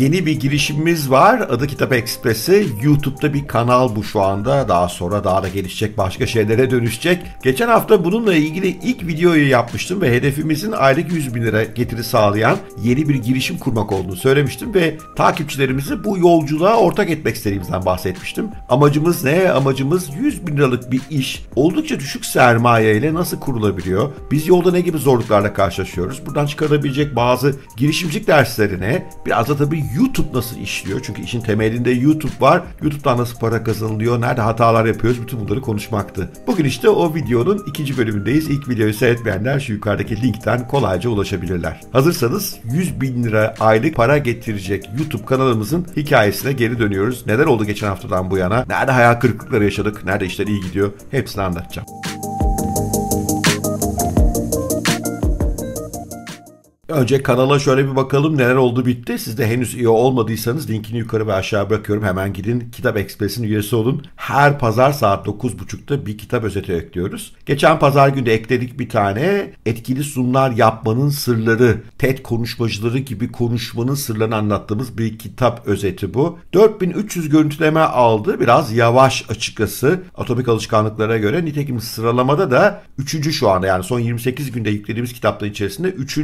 Yeni bir girişimimiz var. Adı Kitap Ekspresi. YouTube'da bir kanal bu şu anda. Daha sonra daha da gelişecek başka şeylere dönüşecek. Geçen hafta bununla ilgili ilk videoyu yapmıştım ve hedefimizin aylık 100 bin lira getiri sağlayan yeni bir girişim kurmak olduğunu söylemiştim ve takipçilerimizi bu yolculuğa ortak etmek istediğimizden bahsetmiştim. Amacımız ne? Amacımız 100 bin liralık bir iş oldukça düşük sermaye ile nasıl kurulabiliyor? Biz yolda ne gibi zorluklarla karşılaşıyoruz? Buradan çıkarabilecek bazı girişimcilik derslerine biraz da tabii YouTube nasıl işliyor? Çünkü işin temelinde YouTube var. YouTube'dan nasıl para kazanılıyor? Nerede hatalar yapıyoruz? Bütün bunları konuşmaktı. Bugün işte o videonun ikinci bölümündeyiz. İlk videoyu seyretmeyenler şu yukarıdaki linkten kolayca ulaşabilirler. Hazırsanız 100 bin lira aylık para getirecek YouTube kanalımızın hikayesine geri dönüyoruz. Neler oldu geçen haftadan bu yana? Nerede hayal kırıklıkları yaşadık? Nerede işler iyi gidiyor? Hepsini anlatacağım. Önce kanala şöyle bir bakalım neler oldu bitti. Siz de henüz üye olmadıysanız linkini yukarı ve aşağı bırakıyorum. Hemen gidin Kitap Ekspres'in üyesi olun. Her pazar saat 9.30'da bir kitap özeti ekliyoruz. Geçen pazar günde ekledik bir tane. Etkili sunumlar yapmanın sırları, TED konuşmacıları gibi konuşmanın sırlarını anlattığımız bir kitap özeti bu. 4300 görüntüleme aldı. Biraz yavaş açıkçası atopik alışkanlıklara göre. Nitekim sıralamada da 3. şu anda yani son 28 günde yüklediğimiz kitapların içerisinde 3.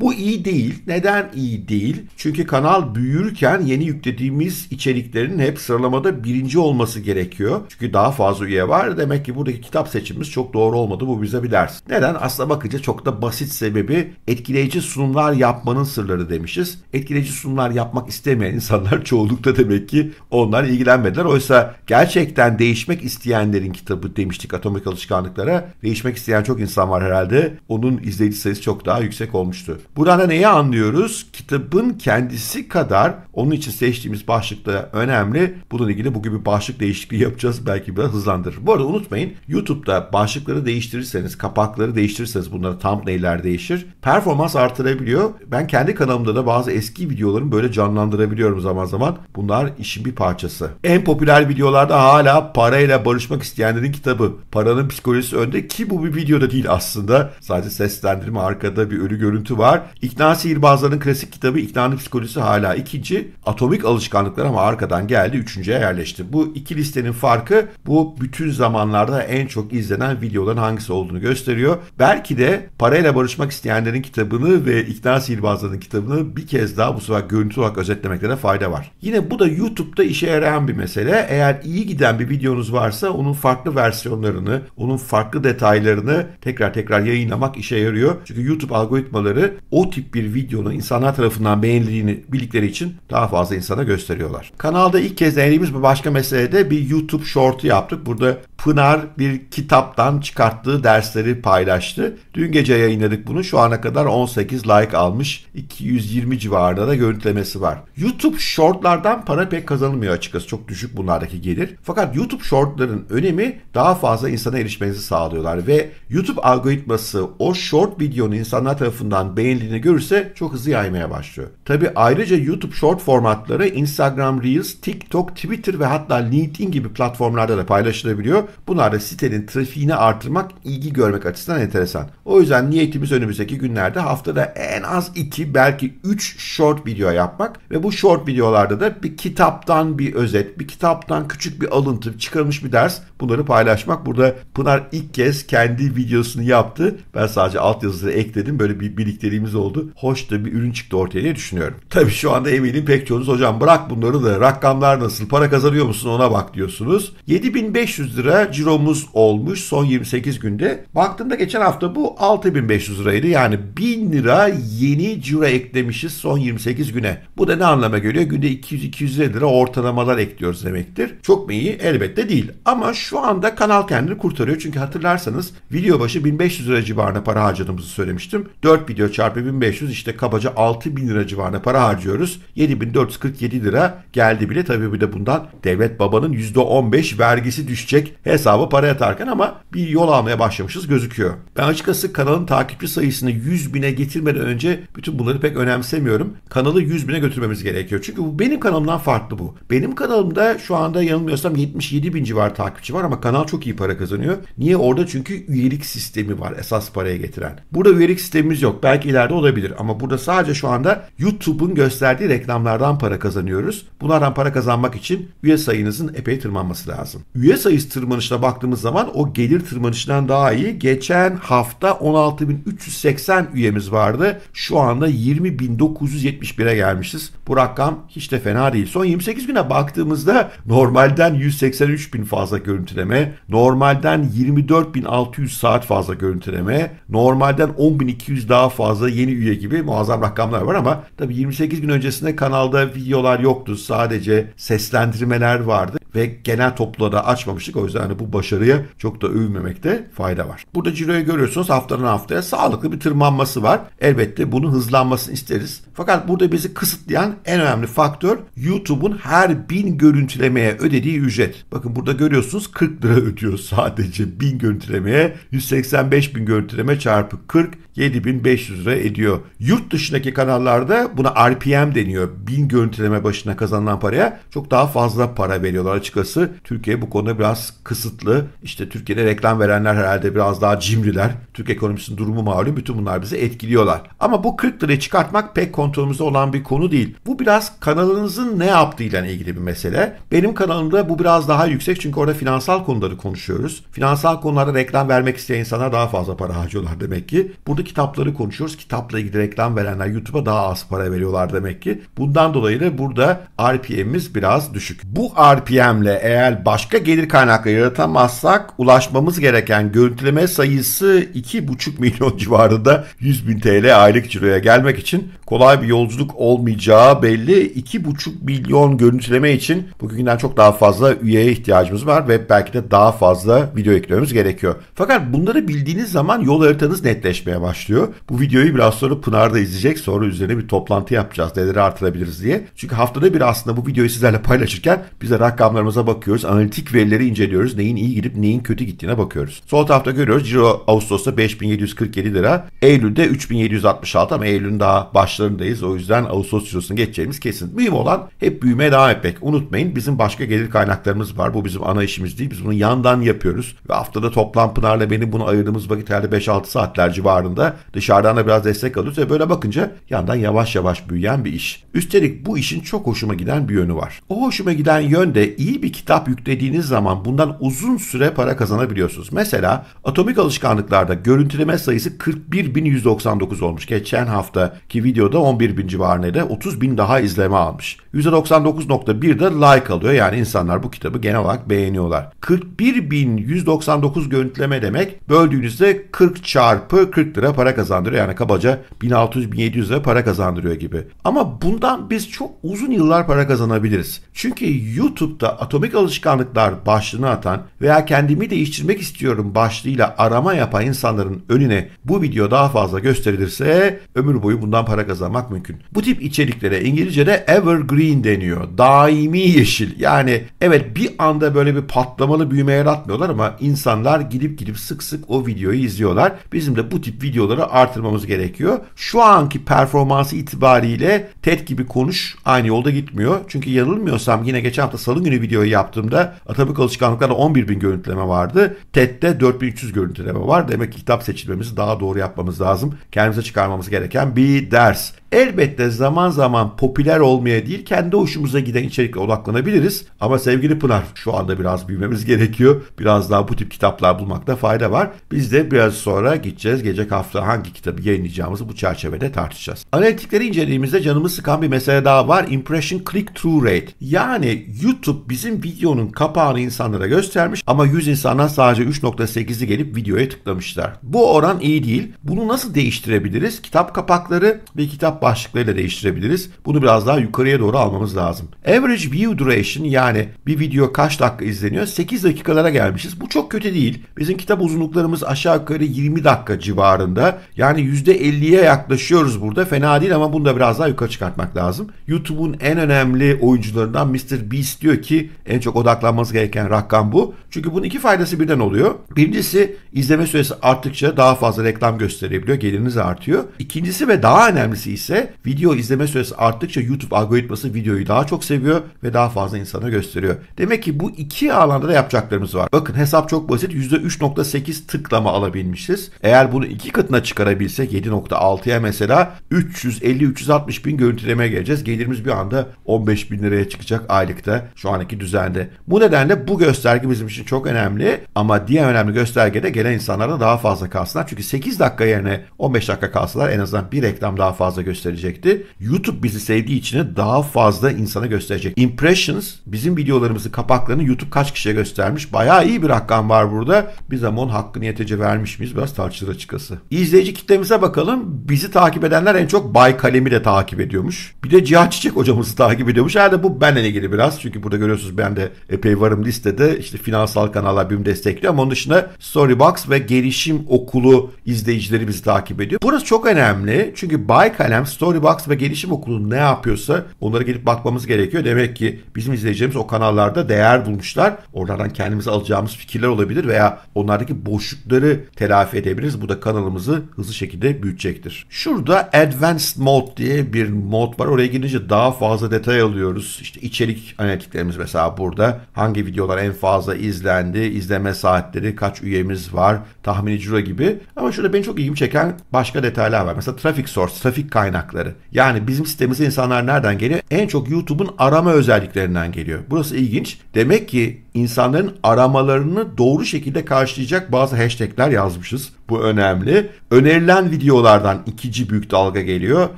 Bu bu iyi değil. Neden iyi değil? Çünkü kanal büyürken yeni yüklediğimiz içeriklerin hep sıralamada birinci olması gerekiyor. Çünkü daha fazla üye var. Demek ki buradaki kitap seçimimiz çok doğru olmadı. Bu bize bir ders. Neden? Aslına bakınca çok da basit sebebi etkileyici sunumlar yapmanın sırları demişiz. Etkileyici sunumlar yapmak istemeyen insanlar çoğunlukta demek ki onlar ilgilenmediler. Oysa gerçekten değişmek isteyenlerin kitabı demiştik atomik alışkanlıklara. Değişmek isteyen çok insan var herhalde. Onun izleyici sayısı çok daha yüksek olmuştu. Bu Burada neyi anlıyoruz? Kitabın kendisi kadar onun için seçtiğimiz başlık da önemli. Bununla ilgili bugün bir başlık değişikliği yapacağız. Belki biraz hızlandırır. Bu arada unutmayın YouTube'da başlıkları değiştirirseniz, kapakları değiştirirseniz bunlara thumbnail'ler değişir. Performans artırabiliyor. Ben kendi kanalımda da bazı eski videolarımı böyle canlandırabiliyorum zaman zaman. Bunlar işin bir parçası. En popüler videolarda hala parayla barışmak isteyenlerin kitabı. Paranın psikolojisi önde ki bu bir videoda değil aslında. Sadece seslendirme arkada bir ölü görüntü var. İkna Sihirbazları'nın klasik kitabı İkna'nın Psikolojisi hala ikinci. Atomik Alışkanlıklar ama arkadan geldi üçüncüye yerleşti. Bu iki listenin farkı bu bütün zamanlarda en çok izlenen videoların hangisi olduğunu gösteriyor. Belki de Parayla Barışmak isteyenlerin kitabını ve İkna Sihirbazları'nın kitabını bir kez daha bu sefer görüntü olarak özetlemekte de fayda var. Yine bu da YouTube'da işe yarayan bir mesele. Eğer iyi giden bir videonuz varsa onun farklı versiyonlarını, onun farklı detaylarını tekrar tekrar yayınlamak işe yarıyor. Çünkü YouTube algoritmaları o tip bir videonun insanlar tarafından beğenildiğini bildikleri için daha fazla insana gösteriyorlar. Kanalda ilk kez denediğimiz bir başka meselede bir YouTube Short'u yaptık. Burada Pınar bir kitaptan çıkarttığı dersleri paylaştı. Dün gece yayınladık bunu. Şu ana kadar 18 like almış. 220 civarında da görüntülemesi var. YouTube Short'lardan para pek kazanılmıyor açıkçası. Çok düşük bunlardaki gelir. Fakat YouTube Short'ların önemi daha fazla insana erişmenizi sağlıyorlar ve YouTube algoritması o short videonun insanlar tarafından beğenildiğini görürse çok hızlı yaymaya başlıyor. Tabi ayrıca YouTube short formatları Instagram Reels, TikTok, Twitter ve hatta LinkedIn gibi platformlarda da paylaşılabiliyor. Bunlar da sitenin trafiğini artırmak, ilgi görmek açısından enteresan. O yüzden niyetimiz önümüzdeki günlerde haftada en az 2 belki 3 short video yapmak ve bu short videolarda da bir kitaptan bir özet, bir kitaptan küçük bir alıntı, çıkarılmış bir ders bunları paylaşmak. Burada Pınar ilk kez kendi videosunu yaptı. Ben sadece altyazıları ekledim. Böyle bir birlikteliğimiz oldu. Hoş da bir ürün çıktı ortaya diye düşünüyorum. Tabii şu anda eminim pek çoğunuz hocam bırak bunları da rakamlar nasıl, para kazanıyor musun ona bak diyorsunuz. 7500 lira ciromuz olmuş son 28 günde. Baktığımda geçen hafta bu 6500 liraydı. Yani 1000 lira yeni ciro eklemişiz son 28 güne. Bu da ne anlama geliyor? Günde 200-250 lira ortalamalar ekliyoruz demektir. Çok mu iyi? Elbette değil. Ama şu anda kanal kendini kurtarıyor. Çünkü hatırlarsanız video başı 1500 lira civarına para harcadığımızı söylemiştim. 4 video çarpı 1500 işte kabaca 6000 lira civarına para harcıyoruz. 7447 lira geldi bile. Tabii bir de bundan devlet babanın %15 vergisi düşecek. Hesabı para yatarken ama bir yol almaya başlamışız gözüküyor. Ben açıkçası kanalın takipçi sayısını 100 bine getirmeden önce bütün bunları pek önemsemiyorum. Kanalı 100 bine götürmemiz gerekiyor. Çünkü bu benim kanalımdan farklı bu. Benim kanalımda şu anda yanılmıyorsam 77 bin civar takipçi var ama kanal çok iyi para kazanıyor. Niye orada? Çünkü üyelik sistemi var esas paraya getiren. Burada üyelik sistemimiz yok. Belki ileride olabilir ama burada sadece şu anda YouTube'un gösterdiği reklamlardan para kazanıyoruz. Bunlardan para kazanmak için üye sayınızın epey tırmanması lazım. Üye sayısı tırmanı tırmanışına baktığımız zaman o gelir tırmanışından daha iyi. Geçen hafta 16.380 üyemiz vardı. Şu anda 20.971'e gelmişiz. Bu rakam hiç de fena değil. Son 28 güne baktığımızda normalden 183.000 fazla görüntüleme, normalden 24.600 saat fazla görüntüleme, normalden 10.200 daha fazla yeni üye gibi muazzam rakamlar var ama tabii 28 gün öncesinde kanalda videolar yoktu. Sadece seslendirmeler vardı ve genel topluluğa da açmamıştık. O yüzden hani bu başarıya çok da övmemekte fayda var. Burada ciroyu görüyorsunuz haftadan haftaya sağlıklı bir tırmanması var. Elbette bunun hızlanmasını isteriz. Fakat burada bizi kısıtlayan en önemli faktör YouTube'un her bin görüntülemeye ödediği ücret. Bakın burada görüyorsunuz 40 lira ödüyor sadece bin görüntülemeye. 185 bin görüntüleme çarpı 40 7500 lira ediyor. Yurt dışındaki kanallarda buna RPM deniyor. Bin görüntüleme başına kazanılan paraya çok daha fazla para veriyorlar açıkçası Türkiye bu konuda biraz kısıtlı. İşte Türkiye'de reklam verenler herhalde biraz daha cimriler. Türk ekonomisinin durumu malum. Bütün bunlar bizi etkiliyorlar. Ama bu 40 lirayı çıkartmak pek kontrolümüzde olan bir konu değil. Bu biraz kanalınızın ne yaptığıyla ilgili bir mesele. Benim kanalımda bu biraz daha yüksek çünkü orada finansal konuları konuşuyoruz. Finansal konularda reklam vermek isteyen insanlar daha fazla para harcıyorlar demek ki. Burada kitapları konuşuyoruz. Kitapla ilgili reklam verenler YouTube'a daha az para veriyorlar demek ki. Bundan dolayı da burada RPM'imiz biraz düşük. Bu RPM yöntemle eğer başka gelir kaynakları yaratamazsak ulaşmamız gereken görüntüleme sayısı 2,5 milyon civarında 100 bin TL aylık ciroya gelmek için kolay bir yolculuk olmayacağı belli. 2,5 milyon görüntüleme için bugünden çok daha fazla üyeye ihtiyacımız var ve belki de daha fazla video eklememiz gerekiyor. Fakat bunları bildiğiniz zaman yol haritanız netleşmeye başlıyor. Bu videoyu biraz sonra Pınar da izleyecek. Sonra üzerine bir toplantı yapacağız. Neleri artırabiliriz diye. Çünkü haftada bir aslında bu videoyu sizlerle paylaşırken bize rakamlar rakamlarımıza bakıyoruz. Analitik verileri inceliyoruz. Neyin iyi gidip neyin kötü gittiğine bakıyoruz. Sol tarafta görüyoruz. Ciro Ağustos'ta 5747 lira. Eylül'de 3766 ama Eylül'ün daha başlarındayız. O yüzden Ağustos cirosunu geçeceğimiz kesin. Mühim olan hep büyümeye devam etmek. Unutmayın bizim başka gelir kaynaklarımız var. Bu bizim ana işimiz değil. Biz bunu yandan yapıyoruz. Ve haftada toplam Pınar'la benim bunu ayırdığımız vakit herhalde 5-6 saatler civarında. Dışarıdan da biraz destek alıyoruz ve böyle bakınca yandan yavaş yavaş büyüyen bir iş. Üstelik bu işin çok hoşuma giden bir yönü var. O hoşuma giden yön de iyi iyi bir kitap yüklediğiniz zaman bundan uzun süre para kazanabiliyorsunuz. Mesela atomik alışkanlıklarda görüntüleme sayısı 41.199 olmuş. Geçen haftaki videoda 11.000 civarında 30.000 daha izleme almış. %99.1 de like alıyor. Yani insanlar bu kitabı genel olarak beğeniyorlar. 41.199 görüntüleme demek böldüğünüzde 40 çarpı 40 lira para kazandırıyor. Yani kabaca 1600-1700 lira para kazandırıyor gibi. Ama bundan biz çok uzun yıllar para kazanabiliriz. Çünkü YouTube'da atomik alışkanlıklar başlığını atan veya kendimi değiştirmek istiyorum başlığıyla arama yapan insanların önüne bu video daha fazla gösterilirse ömür boyu bundan para kazanmak mümkün. Bu tip içeriklere İngilizce'de evergreen deniyor. Daimi yeşil. Yani evet bir anda böyle bir patlamalı büyüme yaratmıyorlar ama insanlar gidip gidip sık sık o videoyu izliyorlar. Bizim de bu tip videoları artırmamız gerekiyor. Şu anki performansı itibariyle TED gibi konuş aynı yolda gitmiyor. Çünkü yanılmıyorsam yine geçen hafta salı günü video videoyu yaptığımda Atabek alışkanlıklarla 11 bin görüntüleme vardı. TED'de 4300 görüntüleme var. Demek ki kitap seçilmemizi daha doğru yapmamız lazım. Kendimize çıkarmamız gereken bir ders. Elbette zaman zaman popüler olmaya değil kendi hoşumuza giden içerikle odaklanabiliriz. Ama sevgili Pınar şu anda biraz büyümemiz gerekiyor. Biraz daha bu tip kitaplar bulmakta fayda var. Biz de biraz sonra gideceğiz. gece hafta hangi kitabı yayınlayacağımızı bu çerçevede tartışacağız. Analitikleri incelediğimizde canımı sıkan bir mesele daha var. Impression click-through rate. Yani YouTube bizim videonun kapağını insanlara göstermiş ama 100 insandan sadece 3.8'i gelip videoya tıklamışlar. Bu oran iyi değil. Bunu nasıl değiştirebiliriz? Kitap kapakları ve kitap başlıklarıyla değiştirebiliriz. Bunu biraz daha yukarıya doğru almamız lazım. Average view duration yani bir video kaç dakika izleniyor? 8 dakikalara gelmişiz. Bu çok kötü değil. Bizim kitap uzunluklarımız aşağı yukarı 20 dakika civarında. Yani %50'ye yaklaşıyoruz burada. Fena değil ama bunu da biraz daha yukarı çıkartmak lazım. YouTube'un en önemli oyuncularından Mr. Beast diyor ki en çok odaklanmamız gereken rakam bu. Çünkü bunun iki faydası birden oluyor. Birincisi izleme süresi arttıkça daha fazla reklam gösterebiliyor. Geliriniz artıyor. İkincisi ve daha önemlisi ise ise video izleme süresi arttıkça YouTube algoritması videoyu daha çok seviyor ve daha fazla insana gösteriyor. Demek ki bu iki alanda da yapacaklarımız var. Bakın hesap çok basit. %3.8 tıklama alabilmişiz. Eğer bunu iki katına çıkarabilsek 7.6'ya mesela 350-360 bin görüntüleme geleceğiz. Gelirimiz bir anda 15 bin liraya çıkacak aylıkta şu anki düzende. Bu nedenle bu gösterge bizim için çok önemli ama diğer önemli gösterge de gelen insanlara daha fazla kalsınlar. Çünkü 8 dakika yerine 15 dakika kalsalar en azından bir reklam daha fazla gösteriyor gösterecekti. YouTube bizi sevdiği için daha fazla insana gösterecek. Impressions bizim videolarımızı kapaklarını YouTube kaç kişiye göstermiş? Bayağı iyi bir rakam var burada. Bir zaman hakkını yetece vermiş miyiz? Biraz tartışılır açıkçası. İzleyici kitlemize bakalım. Bizi takip edenler en çok Bay Kalem'i de takip ediyormuş. Bir de Cihat Çiçek hocamızı takip ediyormuş. Herhalde bu benle ilgili biraz. Çünkü burada görüyorsunuz ben de epey varım listede. İşte finansal kanallar BİM destekliyor ama onun dışında Storybox ve Gelişim Okulu izleyicileri bizi takip ediyor. Burası çok önemli. Çünkü Bay Kalem Storybox ve Gelişim Okulu ne yapıyorsa onlara gelip bakmamız gerekiyor. Demek ki bizim izleyeceğimiz o kanallarda değer bulmuşlar. Oralardan kendimize alacağımız fikirler olabilir veya onlardaki boşlukları telafi edebiliriz. Bu da kanalımızı hızlı şekilde büyütecektir. Şurada Advanced Mode diye bir mod var. Oraya girince daha fazla detay alıyoruz. İşte içerik analitiklerimiz mesela burada. Hangi videolar en fazla izlendi, izleme saatleri, kaç üyemiz var, tahmini ciro gibi. Ama şurada beni çok ilgimi çeken başka detaylar var. Mesela trafik source, trafik kaynağı kaynakları. Yani bizim sitemize insanlar nereden geliyor? En çok YouTube'un arama özelliklerinden geliyor. Burası ilginç. Demek ki insanların aramalarını doğru şekilde karşılayacak bazı hashtagler yazmışız. Bu önemli. Önerilen videolardan ikinci büyük dalga geliyor.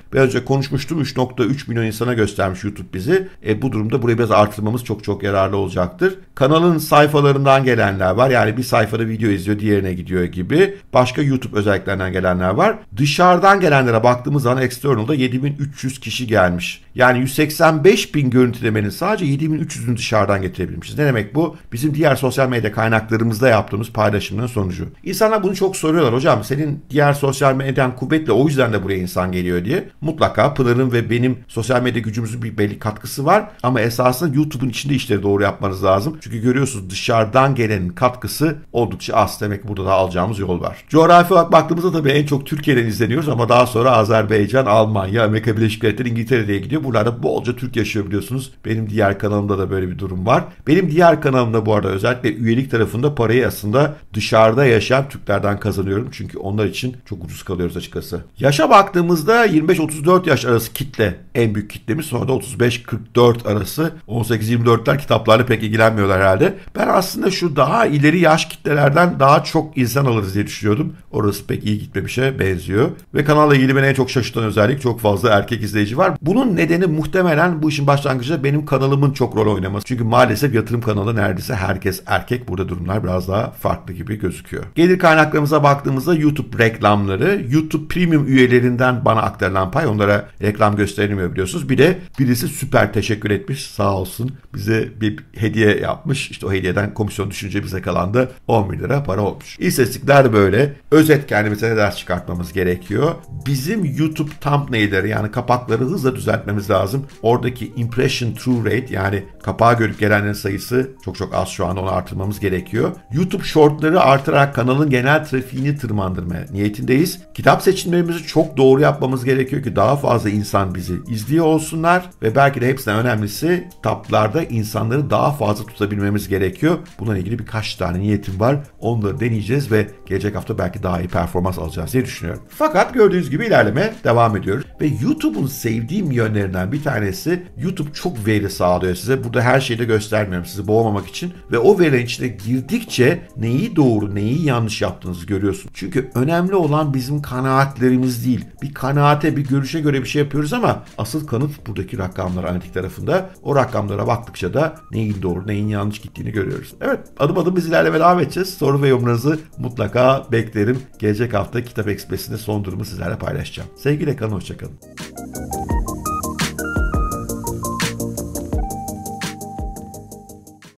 Biraz önce konuşmuştum 3.3 milyon insana göstermiş YouTube bizi. E, bu durumda burayı biraz artırmamız çok çok yararlı olacaktır. Kanalın sayfalarından gelenler var. Yani bir sayfada video izliyor diğerine gidiyor gibi. Başka YouTube özelliklerinden gelenler var. Dışarıdan gelenlere baktığımız zaman external'da 7300 kişi gelmiş. Yani 185 bin görüntülemenin sadece 7300'ünü dışarıdan getirebilmişiz. Ne demek bu? bu bizim diğer sosyal medya kaynaklarımızda yaptığımız paylaşımların sonucu. İnsanlar bunu çok soruyorlar hocam senin diğer sosyal medyan kuvvetle o yüzden de buraya insan geliyor diye. Mutlaka Pınar'ın ve benim sosyal medya gücümüzün bir belli katkısı var ama esasında YouTube'un içinde işleri doğru yapmanız lazım. Çünkü görüyorsunuz dışarıdan gelenin katkısı oldukça az. Demek ki burada da alacağımız yol var. Coğrafi olarak baktığımızda tabii en çok Türkiye'den izleniyoruz ama daha sonra Azerbaycan, Almanya, Amerika Birleşik Devletleri, İngiltere'ye gidiyor. Buralarda bolca Türk yaşıyor biliyorsunuz. Benim diğer kanalımda da böyle bir durum var. Benim diğer kanalımda anlamda bu arada özellikle üyelik tarafında parayı aslında dışarıda yaşayan Türklerden kazanıyorum. Çünkü onlar için çok ucuz kalıyoruz açıkçası. Yaşa baktığımızda 25-34 yaş arası kitle en büyük kitlemiz. Sonra da 35-44 arası. 18-24'ler kitaplarla pek ilgilenmiyorlar herhalde. Ben aslında şu daha ileri yaş kitlelerden daha çok insan alırız diye düşünüyordum. Orası pek iyi gitmemişe benziyor. Ve kanalla ilgili beni en çok şaşırtan özellik çok fazla erkek izleyici var. Bunun nedeni muhtemelen bu işin başlangıcında benim kanalımın çok rol oynaması. Çünkü maalesef yatırım kanalı neredeyse herkes erkek. Burada durumlar biraz daha farklı gibi gözüküyor. Gelir kaynaklarımıza baktığımızda YouTube reklamları, YouTube Premium üyelerinden bana aktarılan pay. Onlara reklam gösterilmiyor biliyorsunuz. Bir de birisi süper teşekkür etmiş sağ olsun. Bize bir hediye yapmış. İşte o hediyeden komisyon düşünce bize kalan da 10 bin lira para olmuş. İstatistikler böyle. Özet kendimize ne ders çıkartmamız gerekiyor. Bizim YouTube thumbnail'leri yani kapakları hızla düzeltmemiz lazım. Oradaki impression true rate yani kapağa görüp gelenlerin sayısı çok çok çok az şu anda onu artırmamız gerekiyor. YouTube shortları artırarak kanalın genel trafiğini tırmandırmaya niyetindeyiz. Kitap seçimlerimizi çok doğru yapmamız gerekiyor ki daha fazla insan bizi izliyor olsunlar ve belki de hepsinden önemlisi taplarda insanları daha fazla tutabilmemiz gerekiyor. Bununla ilgili birkaç tane niyetim var. Onları deneyeceğiz ve gelecek hafta belki daha iyi performans alacağız diye düşünüyorum. Fakat gördüğünüz gibi ilerleme devam ediyoruz. Ve YouTube'un sevdiğim yönlerinden bir tanesi YouTube çok veri sağlıyor size. Burada her şeyi de göstermiyorum. Sizi boğmamak olmak için ve o içine girdikçe neyi doğru neyi yanlış yaptığınızı görüyorsun. Çünkü önemli olan bizim kanaatlerimiz değil. Bir kanaate bir görüşe göre bir şey yapıyoruz ama asıl kanıt buradaki rakamlar analitik tarafında. O rakamlara baktıkça da neyin doğru neyin yanlış gittiğini görüyoruz. Evet adım adım biz ilerleme devam edeceğiz. Soru ve yorumlarınızı mutlaka beklerim. Gelecek hafta Kitap Ekspresi'nde son durumu sizlerle paylaşacağım. Sevgiyle kalın hoşçakalın.